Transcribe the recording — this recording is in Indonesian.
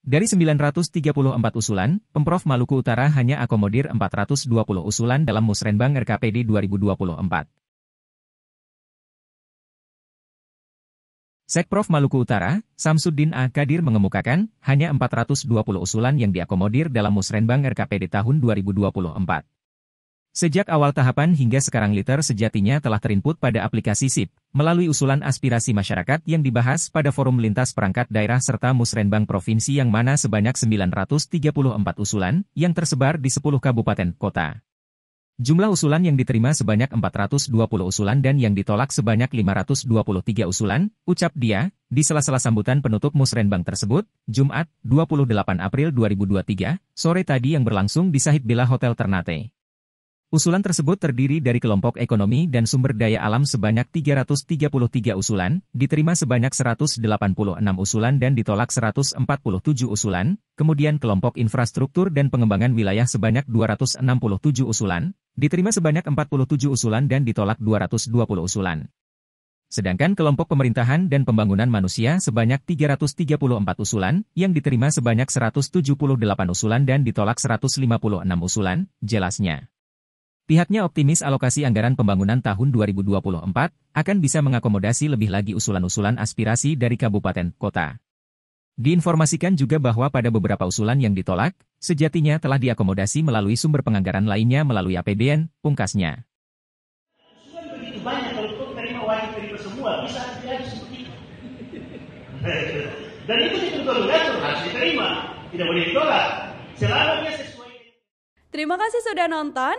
Dari 934 usulan, Pemprov Maluku Utara hanya akomodir 420 usulan dalam Musrenbang RKPD 2024. Sekprov Maluku Utara, Samsudin A. Kadir mengemukakan, hanya 420 usulan yang diakomodir dalam Musrenbang RKPD tahun 2024. Sejak awal tahapan hingga sekarang liter sejatinya telah terinput pada aplikasi SIP, melalui usulan aspirasi masyarakat yang dibahas pada forum lintas perangkat daerah serta musrenbang provinsi yang mana sebanyak 934 usulan yang tersebar di 10 kabupaten kota. Jumlah usulan yang diterima sebanyak 420 usulan dan yang ditolak sebanyak 523 usulan, ucap dia, di sela-sela sambutan penutup musrenbang tersebut, Jumat, 28 April 2023, sore tadi yang berlangsung di Sahid Bila Hotel Ternate. Usulan tersebut terdiri dari kelompok ekonomi dan sumber daya alam sebanyak 333 usulan, diterima sebanyak 186 usulan dan ditolak 147 usulan, kemudian kelompok infrastruktur dan pengembangan wilayah sebanyak 267 usulan, diterima sebanyak 47 usulan dan ditolak 220 usulan. Sedangkan kelompok pemerintahan dan pembangunan manusia sebanyak 334 usulan, yang diterima sebanyak 178 usulan dan ditolak 156 usulan, jelasnya. Pihaknya optimis alokasi anggaran pembangunan tahun 2024 akan bisa mengakomodasi lebih lagi usulan-usulan aspirasi dari kabupaten kota. Diinformasikan juga bahwa pada beberapa usulan yang ditolak, sejatinya telah diakomodasi melalui sumber penganggaran lainnya melalui APBN, pungkasnya. Terima kasih sudah nonton.